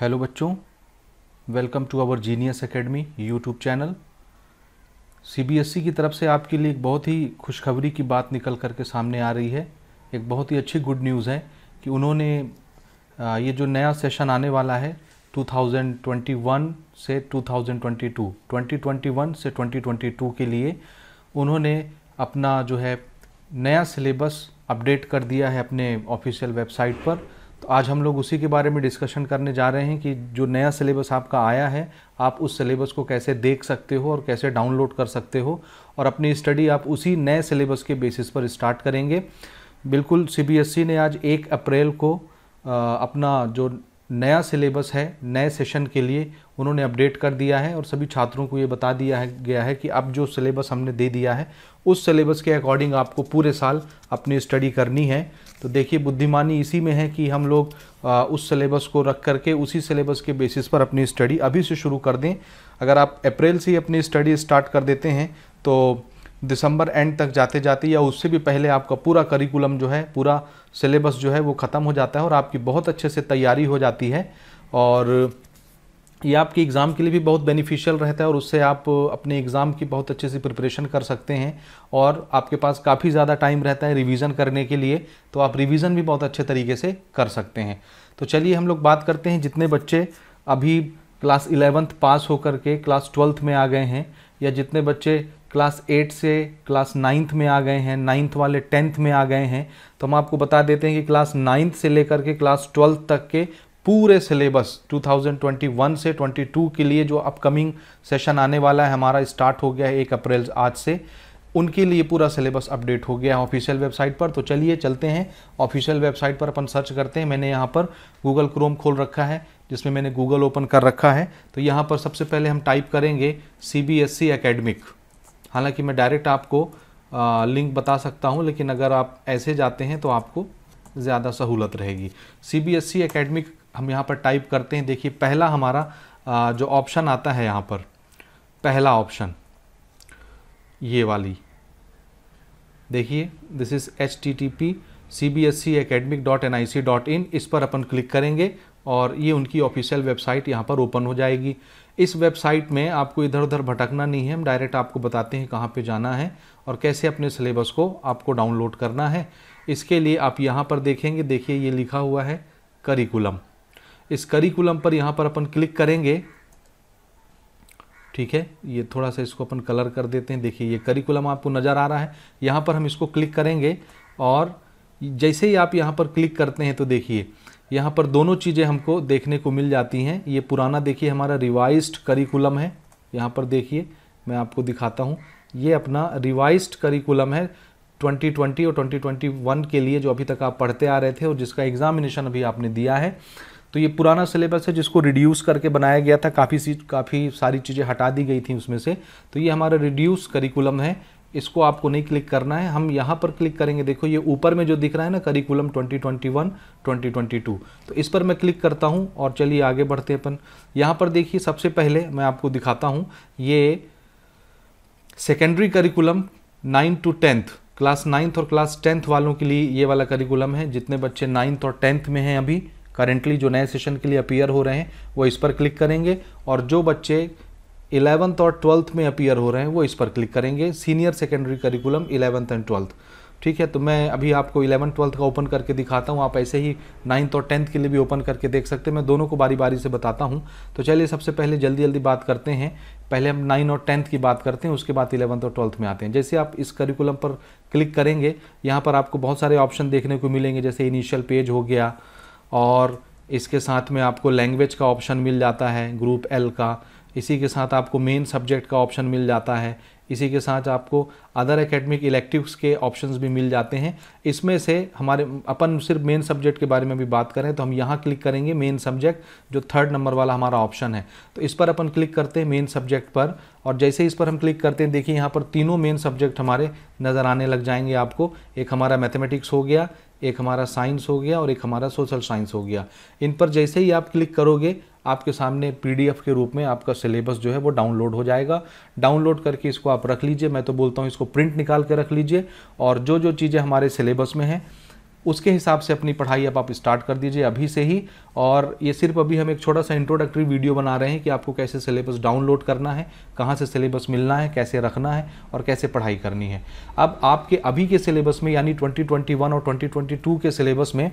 hello बच्चों welcome to our genius academy YouTube channel CBSE की तरफ से आपके लिए एक बहुत ही खुशखबरी की बात निकल करके सामने आ रही है एक बहुत ही अच्छी गुड न्यूज़ है कि उन्होंने ये जो नया सेशन आने वाला है 2021 से 2022 2021 से 2022 के लिए उन्होंने अपना जो है नया सिलेबस अपडेट कर दिया है अपने ऑफिशियल वेबसाइट पर तो आज हम लोग उसी के बारे में डिस्कशन करने जा रहे हैं कि जो नया सिलेबस आपका आया है आप उस सिलेबस को कैसे देख सकते हो और कैसे डाउनलोड कर सकते हो और अपनी स्टडी आप उसी नए सिलेबस के बेसिस पर स्टार्ट करेंगे बिल्कुल सीबीएसई e ने आज एक अप्रैल को आ, अपना जो नया सिलेबस है नए सेशन के लिए उन्होंने अपडेट कर दिया है और सभी छात्रों को ये बता दिया है गया है कि अब जो सिलेबस हमने दे दिया है उस सिलेबस के अकॉर्डिंग आपको पूरे साल अपनी स्टडी करनी है तो देखिए बुद्धिमानी इसी में है कि हम लोग आ, उस सिलेबस को रख करके उसी सिलेबस के बेसिस पर अपनी स्टडी अभी से शुरू कर दें अगर आप अप्रैल से ही अपनी स्टडी स्टार्ट कर देते हैं तो दिसंबर एंड तक जाते जाते या उससे भी पहले आपका पूरा करिकुलम जो है पूरा सिलेबस जो है वो ख़त्म हो जाता है और आपकी बहुत अच्छे से तैयारी हो जाती है और ये आपके एग्ज़ाम के लिए भी बहुत बेनिफिशियल रहता है और उससे आप अपने एग्ज़ाम की बहुत अच्छे से प्रिपरेशन कर सकते हैं और आपके पास काफ़ी ज़्यादा टाइम रहता है रिवीजन करने के लिए तो आप रिवीजन भी बहुत अच्छे तरीके से कर सकते हैं तो चलिए हम लोग बात करते हैं जितने बच्चे अभी क्लास इलेवंथ पास होकर के क्लास ट्वेल्थ में आ गए हैं या जितने बच्चे क्लास एट से क्लास नाइन्थ में आ गए हैं नाइन्थ वाले टेंथ में आ गए हैं तो हम आपको बता देते हैं कि क्लास नाइन्थ से लेकर के क्लास ट्वेल्थ तक के पूरे सिलेबस 2021 से 22 के लिए जो अपकमिंग सेशन आने वाला है हमारा स्टार्ट हो गया है एक अप्रैल आज से उनके लिए पूरा सिलेबस अपडेट हो गया है ऑफिशियल वेबसाइट पर तो चलिए चलते हैं ऑफिशियल वेबसाइट पर अपन सर्च करते हैं मैंने यहाँ पर गूगल क्रोम खोल रखा है जिसमें मैंने गूगल ओपन कर रखा है तो यहाँ पर सबसे पहले हम टाइप करेंगे C B S C academic हालाँकि मैं डायरेक्ट आपको लिंक बता सकता हूँ लेकिन अगर आप ऐसे जाते हैं तो आपको ज़्यादा सहूलत रहेगी C B S C academic हम यहाँ पर टाइप करते हैं देखिए पहला हमारा जो ऑप्शन आता है यहाँ पर पहला ऑप्शन ये वाली देखिए this is H T T P C B S C academic dot N I C dot in इस पर अपन क्लिक करेंगे और ये उनकी ऑफिशियल वेबसाइट यहाँ पर ओपन हो जाएगी इस वेबसाइट में आपको इधर उधर भटकना नहीं है हम डायरेक्ट आपको बताते हैं कहाँ पे जाना है और कैसे अपने सिलेबस को आपको डाउनलोड करना है इसके लिए आप यहाँ पर देखेंगे देखिए ये लिखा हुआ है करिकुलम इस करिकुलम पर यहाँ पर अपन क्लिक करेंगे ठीक है ये थोड़ा सा इसको अपन कलर कर देते हैं देखिए ये करिकुलम आपको नज़र आ रहा है यहाँ पर हम इसको क्लिक करेंगे और जैसे ही आप यहाँ पर क्लिक करते हैं तो देखिए यहाँ पर दोनों चीज़ें हमको देखने को मिल जाती हैं ये पुराना देखिए हमारा रिवाइज्ड करिकुलम है यहाँ पर देखिए मैं आपको दिखाता हूँ ये अपना रिवाइज्ड करिकुलम है 2020 और 2021 के लिए जो अभी तक आप पढ़ते आ रहे थे और जिसका एग्ज़ामिनेशन अभी आपने दिया है तो ये पुराना सिलेबस है जिसको रिड्यूस करके बनाया गया था काफ़ी सी काफ़ी सारी चीज़ें हटा दी गई थी उसमें से तो ये हमारा रिड्यूस करिकुलम है इसको आपको नहीं क्लिक करना है हम यहाँ पर क्लिक करेंगे देखो ये ऊपर में जो दिख रहा है ना करिकुलम 2021 2022 तो इस पर मैं क्लिक करता हूँ और चलिए आगे बढ़ते अपन यहाँ पर देखिए सबसे पहले मैं आपको दिखाता हूँ ये secondary curriculum ninth to tenth class ninth और क्लास टेंथ वालों के लिए ये वाला करिकुलम है जितने बच्चे नाइन्थ और टेंथ में हैं अभी करेंटली जो नए सेशन के लिए अपीयर हो रहे हैं वो इस पर क्लिक करेंगे और जो बच्चे इलेवंथ और ट्वेल्थ में अपीयर हो रहे हैं वो इस पर क्लिक करेंगे senior secondary curriculum eleventh and twelfth ठीक है तो मैं अभी आपको इलेवंथ ट्वेल्थ का ओपन करके दिखाता हूँ आप ऐसे ही नाइन्थ और टेंथ के लिए भी ओपन करके देख सकते हैं मैं दोनों को बारी बारी से बताता हूँ तो चलिए सबसे पहले जल्दी जल्दी बात करते हैं पहले हम नाइन और टेंथ की बात करते हैं उसके बाद इलेवंथ और ट्वेल्थ में आते हैं जैसे आप इस करिकुलम पर क्लिक करेंगे यहाँ पर आपको बहुत सारे ऑप्शन देखने को मिलेंगे जैसे इनिशियल पेज हो गया और इसके साथ में आपको लैंग्वेज का ऑप्शन मिल जाता है ग्रुप एल का इसी के साथ आपको मेन सब्जेक्ट का ऑप्शन मिल जाता है इसी के साथ आपको अदर एकेडमिक इलेक्टिव्स के ऑप्शंस भी मिल जाते हैं इसमें से हमारे अपन सिर्फ मेन सब्जेक्ट के बारे में भी बात करें तो हम यहाँ क्लिक करेंगे मेन सब्जेक्ट जो थर्ड नंबर वाला हमारा ऑप्शन है तो इस पर अपन क्लिक करते हैं मेन सब्जेक्ट पर और जैसे इस पर हम क्लिक करते हैं देखिए यहाँ पर तीनों मेन सब्जेक्ट हमारे नज़र आने लग जाएंगे आपको एक हमारा मैथमेटिक्स हो गया एक हमारा साइंस हो गया और एक हमारा सोशल साइंस हो गया इन पर जैसे ही आप क्लिक करोगे आपके सामने पीडीएफ के रूप में आपका सिलेबस जो है वो डाउनलोड हो जाएगा डाउनलोड करके इसको आप रख लीजिए मैं तो बोलता हूँ इसको प्रिंट निकाल के रख लीजिए और जो जो चीज़ें हमारे सिलेबस में हैं उसके हिसाब से अपनी पढ़ाई अब आप स्टार्ट कर दीजिए अभी से ही और ये सिर्फ अभी हम एक छोटा सा इंट्रोडक्टरी वीडियो बना रहे हैं कि आपको कैसे सिलेबस डाउनलोड करना है कहाँ से सिलेबस मिलना है कैसे रखना है और कैसे पढ़ाई करनी है अब आपके अभी के सिलेबस में यानी 2021 और 2022 के सिलेबस में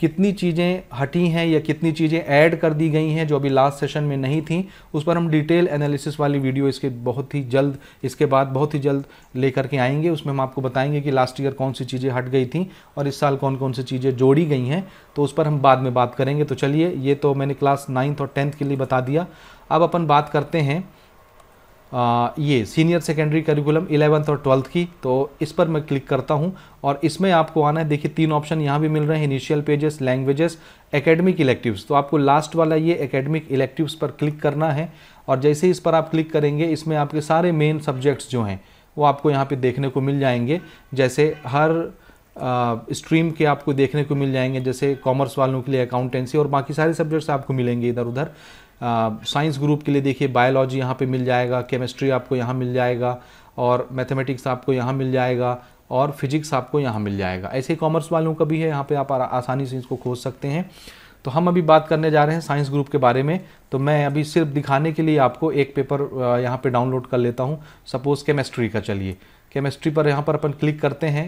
कितनी चीज़ें हटी हैं या कितनी चीज़ें ऐड कर दी गई हैं जो अभी लास्ट सेशन में नहीं थी उस पर हम डिटेल एनालिसिस वाली वीडियो इसके बहुत ही जल्द इसके बाद बहुत ही जल्द लेकर के आएंगे उसमें हम आपको बताएंगे कि लास्ट ईयर कौन सी चीज़ें हट गई थी और इस साल कौन कौन सी चीज़ें जोड़ी गई हैं तो उस पर हम बाद में बात करेंगे तो चलिए ये तो मैंने क्लास नाइन्थ और टेंथ के लिए बता दिया अब अपन बात करते हैं ये सीनियर सेकेंडरी करिकुलम इलेवंथ और ट्वेल्थ की तो इस पर मैं क्लिक करता हूँ और इसमें आपको आना है देखिए तीन ऑप्शन यहाँ भी मिल रहे हैं initial pages languages academic electives तो आपको लास्ट वाला ये एकेडमिक इलेक्टिव्स पर क्लिक करना है और जैसे इस पर आप क्लिक करेंगे इसमें आपके सारे मेन सब्जेक्ट्स जो हैं वो आपको यहाँ पर देखने को मिल जाएंगे जैसे हर स्ट्रीम के आपको देखने को मिल जाएंगे जैसे कॉमर्स वालों के लिए अकाउंटेंसी और बाकी सारे सब्जेक्ट्स आपको मिलेंगे इधर उधर साइंस ग्रुप के लिए देखिए बायोलॉजी यहाँ पे मिल जाएगा केमिस्ट्री आपको यहाँ मिल जाएगा और मैथमेटिक्स आपको यहाँ मिल जाएगा और फिजिक्स आपको यहाँ मिल जाएगा ऐसे कॉमर्स वालों का भी है यहाँ पे आप आसानी से इसको खोज सकते हैं तो हम अभी बात करने जा रहे हैं साइंस ग्रुप के बारे में तो मैं अभी सिर्फ दिखाने के लिए आपको एक पेपर यहाँ पर डाउनलोड कर लेता हूँ सपोज़ केमिस्ट्री का चलिए केमिस्ट्री पर यहाँ पर अपन क्लिक करते हैं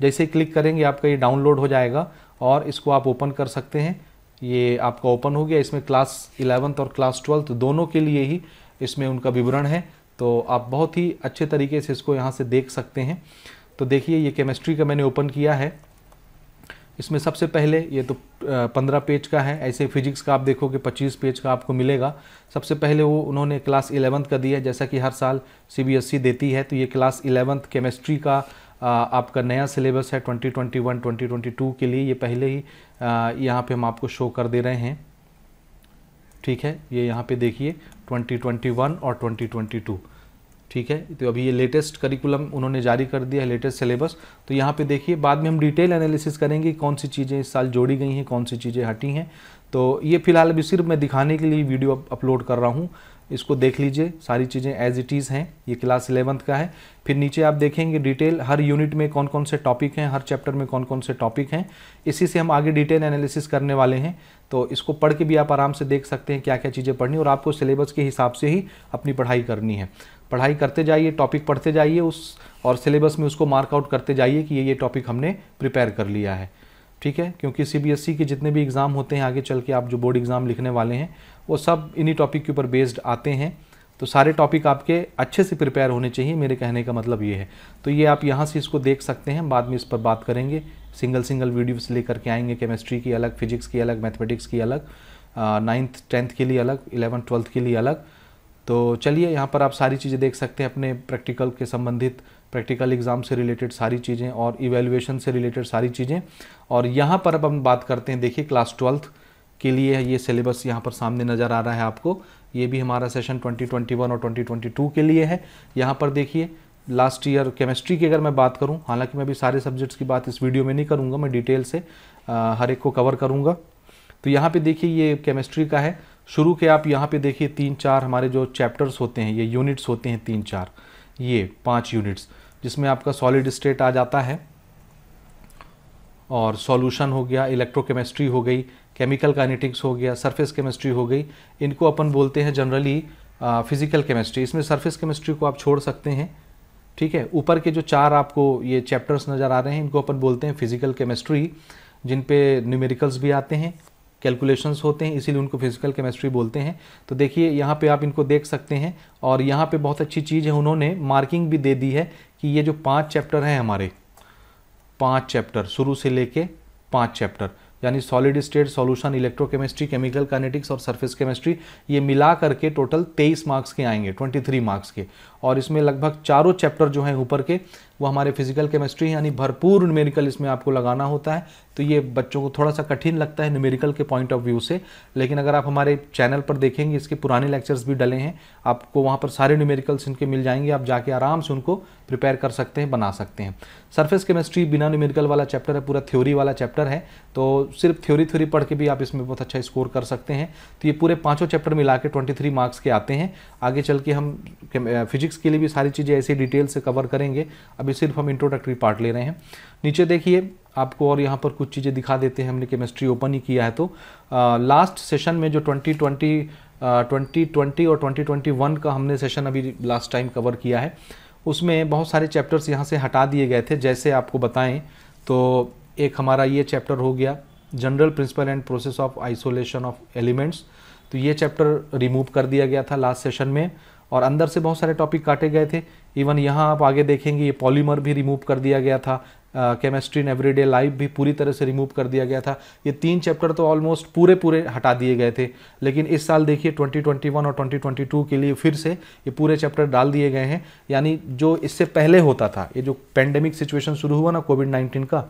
जैसे क्लिक करेंगे आपका ये डाउनलोड हो जाएगा और इसको आप ओपन कर सकते हैं ये आपका ओपन हो गया इसमें क्लास इलेवंथ और क्लास ट्वेल्थ दोनों के लिए ही इसमें उनका विवरण है तो आप बहुत ही अच्छे तरीके से इसको यहाँ से देख सकते हैं तो देखिए ये केमिस्ट्री का मैंने ओपन किया है इसमें सबसे पहले ये तो पंद्रह पेज का है ऐसे फिजिक्स का आप देखोगे पच्चीस पेज का आपको मिलेगा सबसे पहले वो उन्होंने क्लास इलेवंथ का दिया जैसा कि हर साल सीबीएसई e देती है तो ये क्लास इलेवंथ केमिस्ट्री का आपका नया सिलेबस है 2021 2022 के लिए ये पहले ही यहाँ पे हम आपको शो कर दे रहे हैं ठीक है ये यहाँ पे देखिए 2021 और 2022 ठीक है तो अभी ये लेटेस्ट करिकुलम उन्होंने जारी कर दिया है लेटेस्ट सिलेबस तो यहाँ पे देखिए बाद में हम डिटेल एनालिसिस करेंगे कौन सी चीज़ें इस साल जोड़ी गई हैं कौन सी चीज़ें हटी हैं तो ये फिलहाल अभी सिर्फ मैं दिखाने के लिए वीडियो अपलोड कर रहा हूँ इसको देख लीजिए सारी चीज़ें एज इट इज़ हैं ये क्लास इलेवंथ का है फिर नीचे आप देखेंगे डिटेल हर यूनिट में कौन कौन से टॉपिक हैं हर चैप्टर में कौन कौन से टॉपिक हैं इसी से हम आगे डिटेल एनालिसिस करने वाले हैं तो इसको पढ़ के भी आप आराम से देख सकते हैं क्या क्या चीज़ें पढ़नी और आपको सिलेबस के हिसाब से ही अपनी पढ़ाई करनी है पढ़ाई करते जाइए टॉपिक पढ़ते जाइए उस और सिलेबस में उसको मार्कआउट करते जाइए कि ये ये टॉपिक हमने प्रिपेयर कर लिया है ठीक है क्योंकि सीबीएसई e के जितने भी एग्ज़ाम होते हैं आगे चल के आप जो बोर्ड एग्ज़ाम लिखने वाले हैं वो सब इन्हीं टॉपिक के ऊपर बेस्ड आते हैं तो सारे टॉपिक आपके अच्छे से प्रिपेयर होने चाहिए मेरे कहने का मतलब ये है तो ये आप यहाँ से इसको देख सकते हैं बाद में इस पर बात करेंगे सिंगल सिंगल वीडियोस लेकर के आएंगे केमिस्ट्री की अलग फिजिक्स की अलग मैथमेटिक्स की अलग नाइन्थ टेंथ के लिए अलग इलेवन ट्वेल्थ के लिए अलग तो चलिए यहाँ पर आप सारी चीज़ें देख सकते हैं अपने प्रैक्टिकल के संबंधित प्रैक्टिकल एग्ज़ाम से रिलेटेड सारी चीज़ें और इवेल्युएशन से रिलेटेड सारी चीज़ें और यहाँ पर अब हम बात करते हैं देखिए क्लास ट्वेल्थ के लिए ये सिलेबस यहाँ पर सामने नज़र आ रहा है आपको ये भी हमारा सेशन 2021 और 2022 के लिए है यहाँ पर देखिए लास्ट ईयर केमिस्ट्री की अगर मैं बात करूँ हालाँकि मैं अभी सारे सब्जेक्ट्स की बात इस वीडियो में नहीं करूँगा मैं डिटेल से आ, हर एक को कवर करूँगा तो यहाँ पर देखिए ये केमिस्ट्री का है शुरू के आप यहाँ पे देखिए तीन चार हमारे जो चैप्टर्स होते हैं ये यूनिट्स होते हैं तीन चार ये पाँच यूनिट्स जिसमें आपका सॉलिड स्टेट आ जाता है और सॉल्यूशन हो गया इलेक्ट्रोकेमिस्ट्री हो गई केमिकल काइनेटिक्स हो गया सरफेस केमिस्ट्री हो गई इनको अपन बोलते हैं जनरली फिज़िकल केमिस्ट्री इसमें सरफेस केमिस्ट्री को आप छोड़ सकते हैं ठीक है ऊपर के जो चार आपको ये चैप्टर्स नज़र आ रहे हैं इनको अपन बोलते हैं फिज़िकल केमिस्ट्री जिन पे न्यूमेरिकल्स भी आते हैं कैलकुलेशंस होते हैं इसीलिए उनको फिजिकल केमिस्ट्री बोलते हैं तो देखिए यहाँ पे आप इनको देख सकते हैं और यहाँ पे बहुत अच्छी चीज़ है उन्होंने मार्किंग भी दे दी है कि ये जो पांच चैप्टर हैं हमारे पांच चैप्टर शुरू से लेके पांच चैप्टर यानी solid state solution electrochemistry chemical kinetics और सर्फेस केमिस्ट्री ये मिला करके टोटल तेईस मार्क्स के आएंगे 23 मार्क्स के और इसमें लगभग चारों चैप्टर जो हैं ऊपर के वो हमारे फिजिकल केमिस्ट्री यानी भरपूर न्यूमेरिकल इसमें आपको लगाना होता है तो ये बच्चों को थोड़ा सा कठिन लगता है न्यूमेरिकल के पॉइंट ऑफ व्यू से लेकिन अगर आप हमारे चैनल पर देखेंगे इसके पुराने लेक्चर्स भी डले हैं आपको वहाँ पर सारे न्यूमेरिकल्स इनके मिल जाएंगे आप जाके आराम से उनको प्रिपेयर कर सकते हैं बना सकते हैं सरफेस केमिस्ट्री बिना न्यूमेरिकल वाला चैप्टर है पूरा थ्योरी वाला चैप्टर है तो सिर्फ थ्योरी थ्योरी पढ़ के भी आप इसमें बहुत अच्छा स्कोर कर सकते हैं तो ये पूरे पाँचों चैप्टर मिला के ट्वेंटी मार्क्स के आते हैं आगे चल के हम फिजिक्स के लिए भी सारी चीज़ें ऐसे डिटेल से कवर करेंगे अभी अभी सिर्फ हम इंट्रोडक्टरी पार्ट ले रहे हैं नीचे देखिए आपको और यहाँ पर कुछ चीज़ें दिखा देते हैं हमने केमिस्ट्री ओपन ही किया है तो लास्ट सेशन में जो 2020 2020 और 2021 का हमने सेशन अभी लास्ट टाइम कवर किया है उसमें बहुत सारे चैप्टर्स यहाँ से हटा दिए गए थे जैसे आपको बताएं तो एक हमारा ये चैप्टर हो गया general principle and process of isolation of elements तो ये चैप्टर रिमूव कर दिया गया था लास्ट सेशन में और अंदर से बहुत सारे टॉपिक काटे गए थे इवन यहाँ आप आगे देखेंगे ये पॉलीमर भी रिमूव कर दिया गया था केमिस्ट्री इन एवरीडे लाइफ भी पूरी तरह से रिमूव कर दिया गया था ये तीन चैप्टर तो ऑलमोस्ट पूरे पूरे हटा दिए गए थे लेकिन इस साल देखिए 2021 और 2022 के लिए फिर से ये पूरे चैप्टर डाल दिए गए हैं यानी जो इससे पहले होता था ये जो पेंडेमिक सिचुएशन शुरू हुआ ना कोविड नाइन्टीन का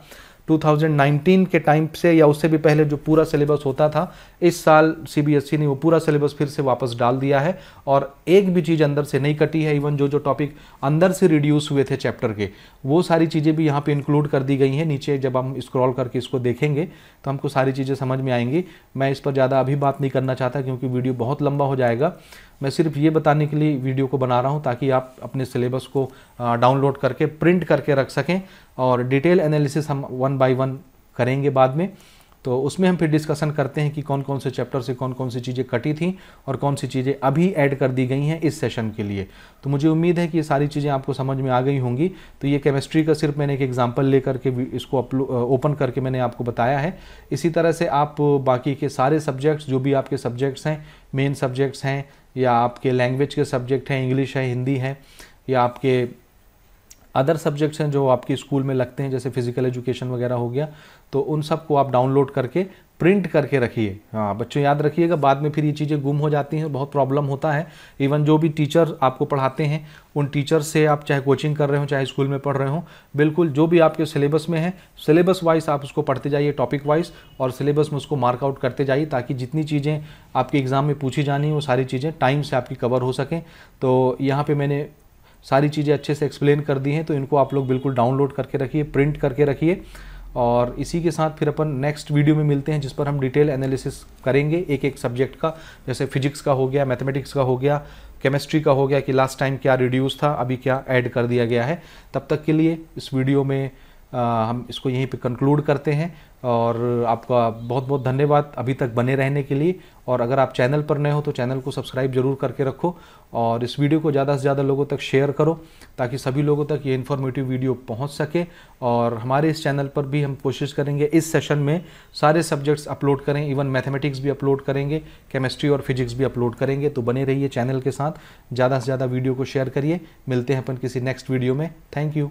2019 के टाइम से या उससे भी पहले जो पूरा सिलेबस होता था इस साल सीबीएसई e ने वो पूरा सिलेबस फिर से वापस डाल दिया है और एक भी चीज़ अंदर से नहीं कटी है इवन जो जो टॉपिक अंदर से रिड्यूस हुए थे चैप्टर के वो सारी चीज़ें भी यहाँ पे इंक्लूड कर दी गई हैं नीचे जब हम स्क्रॉल करके इसको देखेंगे तो हमको सारी चीज़ें समझ में आएंगी मैं इस पर ज़्यादा अभी बात नहीं करना चाहता क्योंकि वीडियो बहुत लंबा हो जाएगा मैं सिर्फ ये बताने के लिए वीडियो को बना रहा हूँ ताकि आप अपने सिलेबस को डाउनलोड करके प्रिंट करके रख सकें और डिटेल एनालिसिस हम वन बाई वन करेंगे बाद में तो उसमें हम फिर डिस्कशन करते हैं कि कौन कौन से चैप्टर से कौन कौन सी चीज़ें कटी थी और कौन सी चीज़ें अभी ऐड कर दी गई हैं इस सेशन के लिए तो मुझे उम्मीद है कि ये सारी चीज़ें आपको समझ में आ गई होंगी तो ये केमिस्ट्री का सिर्फ मैंने एक एग्जाम्पल लेकर के इसको ओपन करके मैंने आपको बताया है इसी तरह से आप बाकी के सारे सब्जेक्ट्स जो भी आपके सब्जेक्ट्स हैं मेन सब्जेक्ट्स हैं या आपके लैंग्वेज के सब्जेक्ट हैं इंग्लिश है हिंदी है या आपके अदर सब्जेक्ट्स हैं जो आपके स्कूल में लगते हैं जैसे फिजिकल एजुकेशन वगैरह हो गया तो उन सबको आप डाउनलोड करके प्रिंट करके रखिए हाँ बच्चों याद रखिएगा बाद में फिर ये चीज़ें गुम हो जाती हैं बहुत प्रॉब्लम होता है इवन जो भी टीचर आपको पढ़ाते हैं उन टीचर से आप चाहे कोचिंग कर रहे हो चाहे स्कूल में पढ़ रहे हो बिल्कुल जो भी आपके सिलेबस में है सिलेबस वाइज आप उसको पढ़ते जाइए टॉपिक वाइज और सिलेबस में उसको मार्कआउट करते जाइए ताकि जितनी चीज़ें आपके एग्ज़ाम में पूछी जानी वो सारी चीज़ें टाइम से आपकी कवर हो सकें तो यहाँ पर मैंने सारी चीज़ें अच्छे से एक्सप्लेन कर दी हैं तो इनको आप लोग बिल्कुल डाउनलोड करके रखिए प्रिंट करके रखिए और इसी के साथ फिर अपन नेक्स्ट वीडियो में मिलते हैं जिस पर हम डिटेल एनालिसिस करेंगे एक एक सब्जेक्ट का जैसे फिजिक्स का हो गया मैथमेटिक्स का हो गया केमिस्ट्री का हो गया कि लास्ट टाइम क्या रिड्यूस था अभी क्या ऐड कर दिया गया है तब तक के लिए इस वीडियो में हम इसको यहीं पे कंक्लूड करते हैं और आपका बहुत बहुत धन्यवाद अभी तक बने रहने के लिए और अगर आप चैनल पर नए हो तो चैनल को सब्सक्राइब जरूर करके रखो और इस वीडियो को ज़्यादा से ज़्यादा लोगों तक शेयर करो ताकि सभी लोगों तक ये इन्फॉर्मेटिव वीडियो पहुंच सके और हमारे इस चैनल पर भी हम कोशिश करेंगे इस सेशन में सारे सब्जेक्ट्स अपलोड करें इवन मैथमेटिक्स भी अपलोड करेंगे केमिस्ट्री और फिजिक्स भी अपलोड करेंगे तो बने रहिए चैनल के साथ ज़्यादा से ज़्यादा वीडियो को शेयर करिए मिलते हैं अपन किसी नेक्स्ट वीडियो में थैंक यू